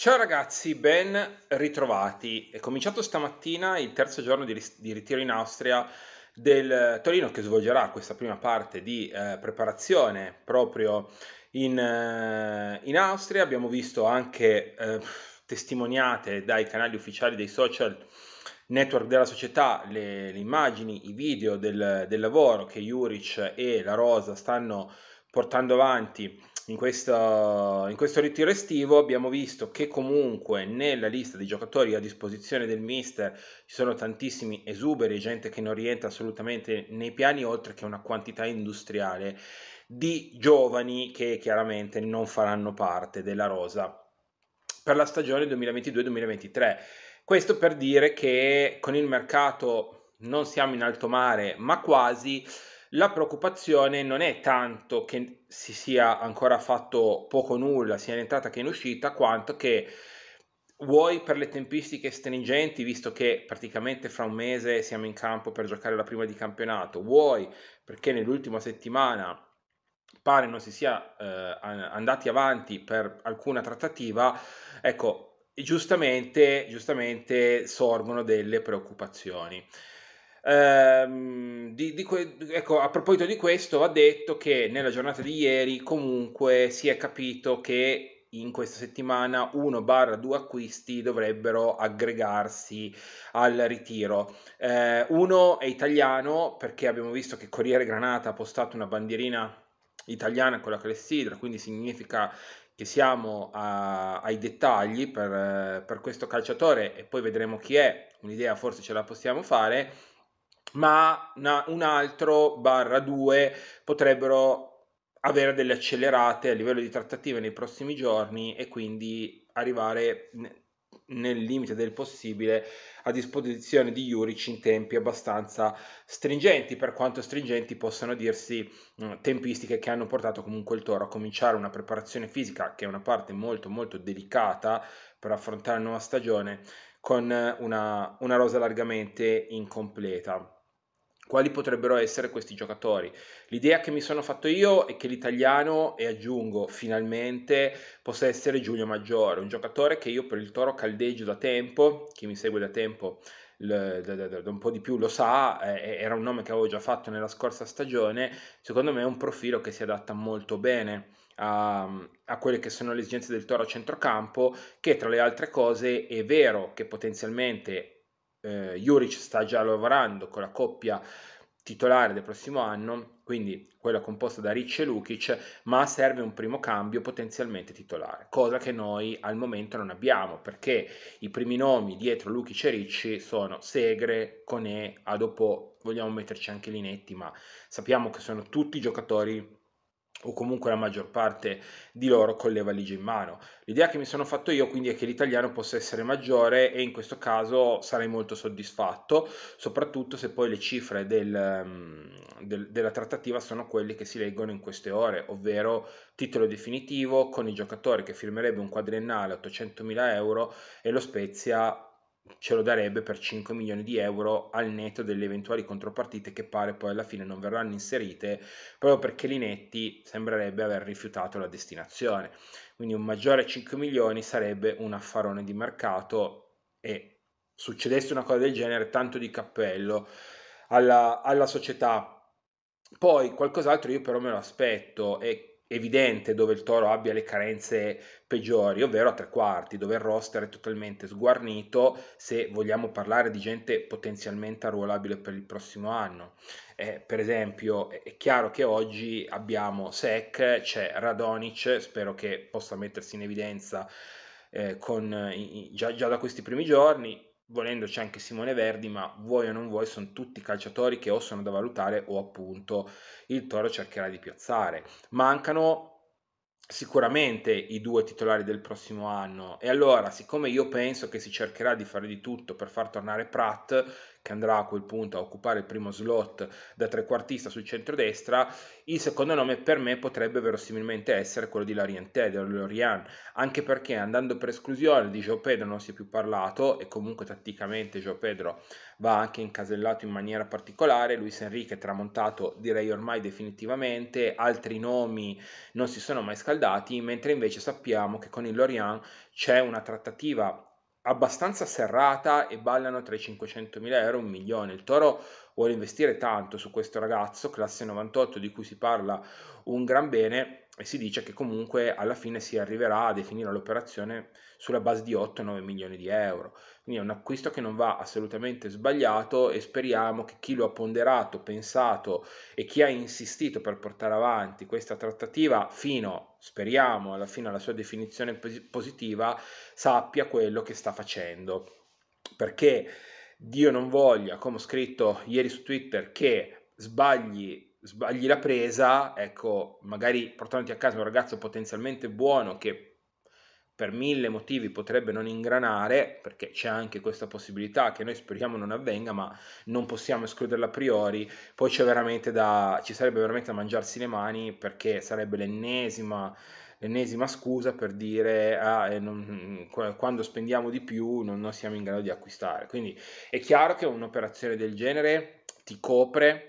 Ciao ragazzi, ben ritrovati. È cominciato stamattina il terzo giorno di, di ritiro in Austria del Torino che svolgerà questa prima parte di eh, preparazione proprio in, eh, in, Austria. Abbiamo visto anche eh, testimoniate dai canali ufficiali dei social network della società le, le immagini, i video del, del lavoro che Juric e la Rosa stanno portando avanti in, questa, in questo ritiro estivo abbiamo visto che comunque nella lista di giocatori a disposizione del mister ci sono tantissimi esuberi, gente che non rientra assolutamente nei piani, oltre che una quantità industriale di giovani che chiaramente non faranno parte della rosa per la stagione 2022-2023. Questo per dire che con il mercato non siamo in alto mare, ma quasi la preoccupazione non è tanto che si sia ancora fatto poco nulla, sia in entrata che in uscita, quanto che vuoi per le tempistiche stringenti, visto che praticamente fra un mese siamo in campo per giocare la prima di campionato, vuoi perché nell'ultima settimana pare non si sia eh, andati avanti per alcuna trattativa, ecco, giustamente, giustamente sorgono delle preoccupazioni. Ehm, di, di que- ecco, a proposito di questo, va detto che nella giornata di ieri comunque si è capito che in questa settimana 1-2 acquisti dovrebbero aggregarsi al ritiro. Eh, uno è italiano perché abbiamo visto che Corriere Granata ha postato una bandierina italiana con la clessidra, quindi significa che siamo a, ai dettagli per, per questo calciatore e poi vedremo chi è, un'idea forse ce la possiamo fare ma una, un altro barra 2 potrebbero avere delle accelerate a livello di trattative nei prossimi giorni e quindi arrivare nel limite del possibile a disposizione di Juric in tempi abbastanza stringenti, per quanto stringenti possano dirsi mm, tempistiche che hanno portato comunque il Toro a cominciare una preparazione fisica, che è una parte molto molto delicata per affrontare la nuova stagione, con una, una rosa largamente incompleta quali potrebbero essere questi giocatori. L'idea che mi sono fatto io è che l'italiano, e aggiungo finalmente, possa essere Giulio Maggiore, un giocatore che io per il Toro caldeggio da tempo, chi mi segue da tempo da, un po' di più lo sa, eh, era un nome che avevo già fatto nella scorsa stagione, secondo me è un profilo che si adatta molto bene a, a quelle che sono le esigenze del Toro a centrocampo, che tra le altre cose è vero che potenzialmente eh, Juric sta già lavorando con la coppia titolare del prossimo anno, quindi quella composta da Ricci e Lukic, ma serve un primo cambio potenzialmente titolare, cosa che noi al momento non abbiamo, perché i primi nomi dietro Lukic e Ricci sono Segre, Conè, dopo vogliamo metterci anche Linetti, ma sappiamo che sono tutti giocatori o comunque la maggior parte di loro con le valigie in mano. L'idea che mi sono fatto io quindi è che l'italiano possa essere maggiore e in questo caso sarei molto soddisfatto, soprattutto se poi le cifre del, ehm, del, della trattativa sono quelle che si leggono in queste ore, ovvero titolo definitivo con il giocatore che firmerebbe un quadriennale 800.000 euro e lo Spezia ce lo darebbe per 5 milioni di euro al netto delle eventuali contropartite che pare poi alla fine non verranno inserite proprio perché Linetti sembrerebbe aver rifiutato la destinazione. Quindi un maggiore 5 milioni sarebbe un affarone di mercato e succedesse una cosa del genere tanto di cappello alla, alla società. Poi qualcos'altro io però me lo aspetto e evidente dove il Toro abbia le carenze peggiori, ovvero a tre quarti, dove il roster è totalmente sguarnito se vogliamo parlare di gente potenzialmente arruolabile per il prossimo anno. Eh, per esempio, è chiaro che oggi abbiamo Sec, c'è Radonic, spero che possa mettersi in evidenza eh, con, già, già da questi primi giorni, volendoci anche Simone Verdi, ma vuoi o non vuoi sono tutti calciatori che o sono da valutare o appunto il Toro cercherà di piazzare. Mancano sicuramente i due titolari del prossimo anno e allora siccome io penso che si cercherà di fare di tutto per far tornare Pratt che andrà a quel punto a occupare il primo slot da trequartista sul centrodestra, il secondo nome per me potrebbe verosimilmente essere quello di Lorient Lorient, anche perché andando per esclusione di Gio Pedro non si è più parlato e comunque tatticamente Gio Pedro va anche incasellato in maniera particolare, Luis Enrique è tramontato direi ormai definitivamente, altri nomi non si sono mai scaldati, mentre invece sappiamo che con il Lorient c'è una trattativa abbastanza serrata e ballano tra i 500.000 euro e un milione. Il toro vuole investire tanto su questo ragazzo, classe 98 di cui si parla un gran bene e si dice che comunque alla fine si arriverà a definire l'operazione sulla base di 8-9 milioni di euro. Quindi è un acquisto che non va assolutamente sbagliato e speriamo che chi lo ha ponderato, pensato e chi ha insistito per portare avanti questa trattativa fino, speriamo, alla fine alla sua definizione positiva, sappia quello che sta facendo. Perché Dio non voglia, come ho scritto ieri su Twitter, che sbagli, sbagli la presa, ecco, magari portandoti a casa un ragazzo potenzialmente buono che per mille motivi potrebbe non ingranare, perché c'è anche questa possibilità che noi speriamo non avvenga, ma non possiamo escluderla a priori, poi c'è veramente da, ci sarebbe veramente da mangiarsi le mani perché sarebbe l'ennesima, l'ennesima scusa per dire ah, eh, non, quando spendiamo di più non, non siamo in grado di acquistare. Quindi è chiaro che un'operazione del genere ti copre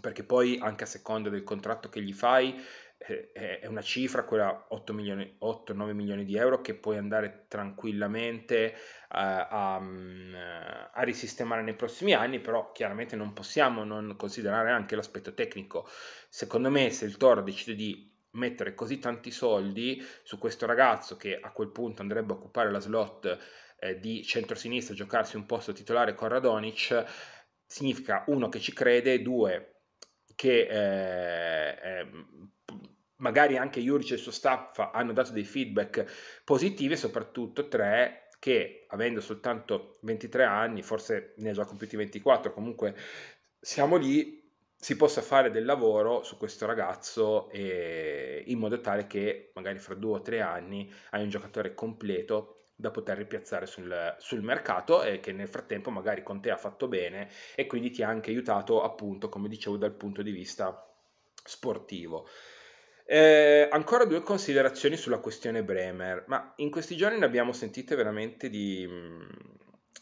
perché poi anche a seconda del contratto che gli fai eh, è una cifra, quella 8-9 milioni, milioni, di euro, che puoi andare tranquillamente a, a, mm, a, risistemare nei prossimi anni, però chiaramente non possiamo non considerare anche l'aspetto tecnico. Secondo me se il Toro decide di mettere così tanti soldi su questo ragazzo che a quel punto andrebbe a occupare la slot eh, di centrosinistra, giocarsi un posto titolare con Radonic, significa uno che ci crede, due che eh, eh magari anche Juric e il suo staff hanno dato dei feedback positivi e soprattutto tre che avendo soltanto 23 anni, forse ne ha già compiuti 24, comunque siamo lì, si possa fare del lavoro su questo ragazzo e, eh, in modo tale che magari fra due o tre anni hai un giocatore completo da poter ripiazzare sul, sul, mercato e che nel frattempo magari con te ha fatto bene e quindi ti ha anche aiutato appunto come dicevo dal punto di vista sportivo. Eh, ancora due considerazioni sulla questione Bremer, ma in questi giorni ne abbiamo sentite veramente di,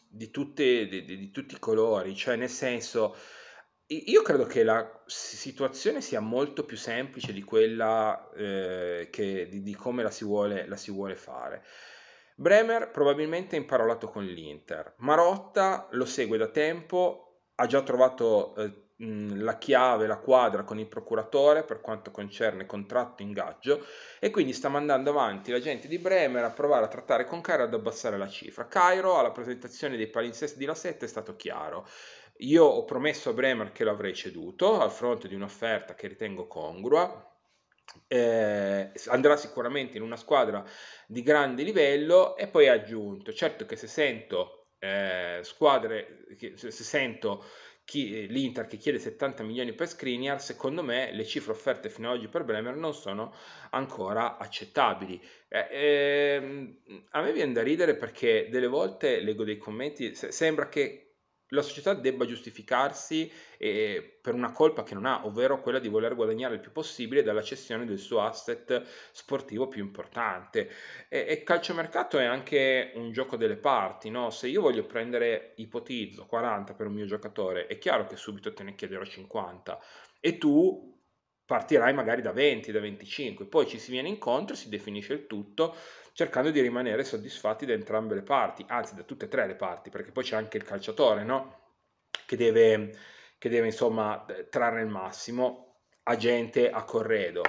di, tutte, di, di tutti i colori, cioè nel senso io credo che la situazione sia molto più semplice di quella eh, che, di, come la si vuole, la si vuole fare. Bremer probabilmente ha imparolato con l'Inter, Marotta lo segue da tempo, ha già trovato eh, la chiave, la quadra con il procuratore per quanto concerne contratto ingaggio e quindi sta mandando avanti l'agente di Bremer a provare a trattare con Cairo ad abbassare la cifra. Cairo alla presentazione dei palinsesti di La 7 è stato chiaro. Io ho promesso a Bremer che lo avrei ceduto a fronte di un'offerta che ritengo congrua, eh, andrà sicuramente in una squadra di grande livello e poi ha aggiunto, certo che se sento eh, squadre, se sento chi, l'Inter che chiede 70 milioni per Skriniar, secondo me le cifre offerte fino ad oggi per Bremer non sono ancora accettabili. Eh, ehm, a me viene da ridere perché delle volte leggo dei commenti, se, sembra che la società debba giustificarsi eh, per una colpa che non ha, ovvero quella di voler guadagnare il più possibile dalla cessione del suo asset sportivo più importante. E, e calciomercato è anche un gioco delle parti, no? Se io voglio prendere, ipotizzo, 40 per un mio giocatore, è chiaro che subito te ne chiederò 50 e tu partirai magari da 20, da 25, poi ci si viene incontro e si definisce il tutto cercando di rimanere soddisfatti da entrambe le parti, anzi da tutte e tre le parti, perché poi c'è anche il calciatore, no? Che deve, che deve insomma trarre il massimo a a corredo.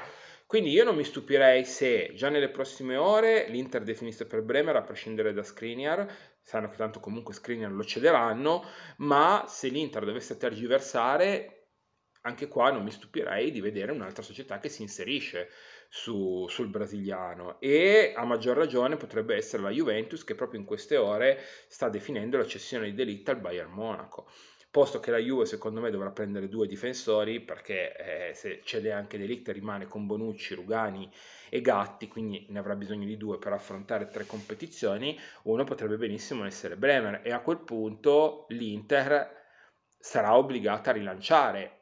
Quindi io non mi stupirei se già nelle prossime ore l'Inter definisse per Bremer a prescindere da Skriniar, sanno che tanto comunque Skriniar lo cederanno, ma se l'Inter dovesse tergiversare anche qua non mi stupirei di vedere un'altra società che si inserisce su, sul brasiliano e a maggior ragione potrebbe essere la Juventus che proprio in queste ore sta definendo la cessione di delitta al Bayern Monaco posto che la Juve secondo me dovrà prendere due difensori perché eh, se cede anche Delict rimane con Bonucci, Rugani e Gatti, quindi ne avrà bisogno di due per affrontare tre competizioni, uno potrebbe benissimo essere Bremer e a quel punto l'Inter sarà obbligata a rilanciare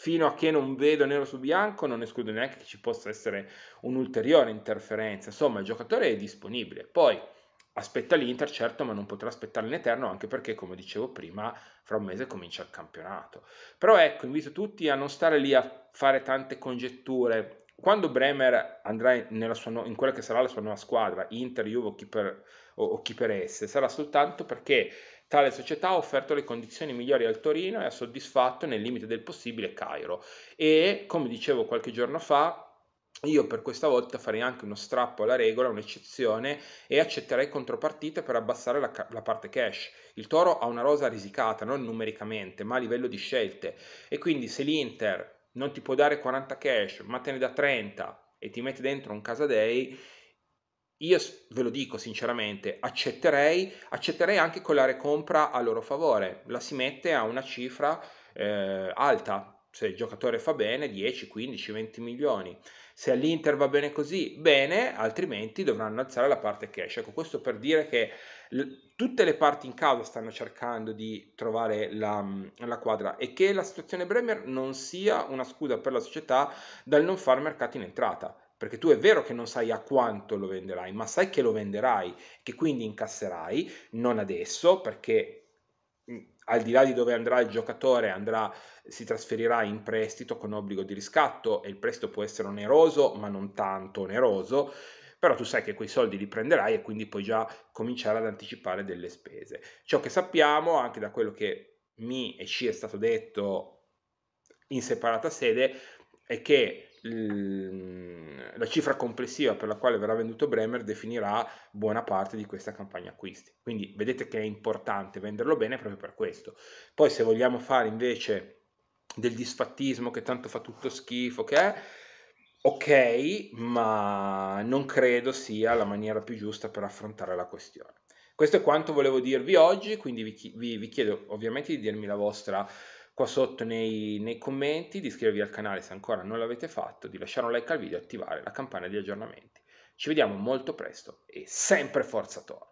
fino a che non vedo nero su bianco non escludo neanche che ci possa essere un'ulteriore interferenza, insomma il giocatore è disponibile, poi aspetta l'Inter certo ma non potrà aspettare in eterno anche perché come dicevo prima fra un mese comincia il campionato, però ecco invito tutti a non stare lì a fare tante congetture, quando Bremer andrà in, sua, in quella che sarà la sua nuova squadra, Inter, Juve o chi per, o, o chi per esse, sarà soltanto perché Tale società ha offerto le condizioni migliori al Torino e ha soddisfatto nel limite del possibile Cairo. E, come dicevo qualche giorno fa, io per questa volta farei anche uno strappo alla regola, un'eccezione e accetterei contropartite per abbassare la, la, parte cash. Il Toro ha una rosa risicata, non numericamente, ma a livello di scelte. E quindi se l'Inter non ti può dare 40 cash, ma te ne dà 30 e ti mette dentro un Casadei, io ve lo dico sinceramente, accetterei, accetterei anche con la recompra a loro favore, la si mette a una cifra eh, alta, se il giocatore fa bene 10, 15, 20 milioni. Se all'Inter va bene così, bene, altrimenti dovranno alzare la parte cash. Ecco, questo per dire che l- tutte le parti in causa stanno cercando di trovare la, la, quadra e che la situazione Bremer non sia una scusa per la società dal non far mercati in entrata perché tu è vero che non sai a quanto lo venderai, ma sai che lo venderai, che quindi incasserai, non adesso, perché al di là di dove andrà il giocatore, andrà, si trasferirà in prestito con obbligo di riscatto e il prestito può essere oneroso, ma non tanto oneroso, però tu sai che quei soldi li prenderai e quindi puoi già cominciare ad anticipare delle spese. Ciò che sappiamo, anche da quello che mi e ci è stato detto in separata sede, è che Ehm, la cifra complessiva per la quale verrà venduto Bremer definirà buona parte di questa campagna acquisti. Quindi vedete che è importante venderlo bene proprio per questo. Poi se vogliamo fare invece del disfattismo che tanto fa tutto schifo, che è ok, ma non credo sia la maniera più giusta per affrontare la questione. Questo è quanto volevo dirvi oggi, quindi vi, vi, vi chiedo ovviamente di dirmi la vostra qua sotto nei, nei, commenti, di iscrivervi al canale se ancora non l'avete fatto, di lasciare un like al video e attivare la campana di aggiornamenti. Ci vediamo molto presto e sempre Forza Tor!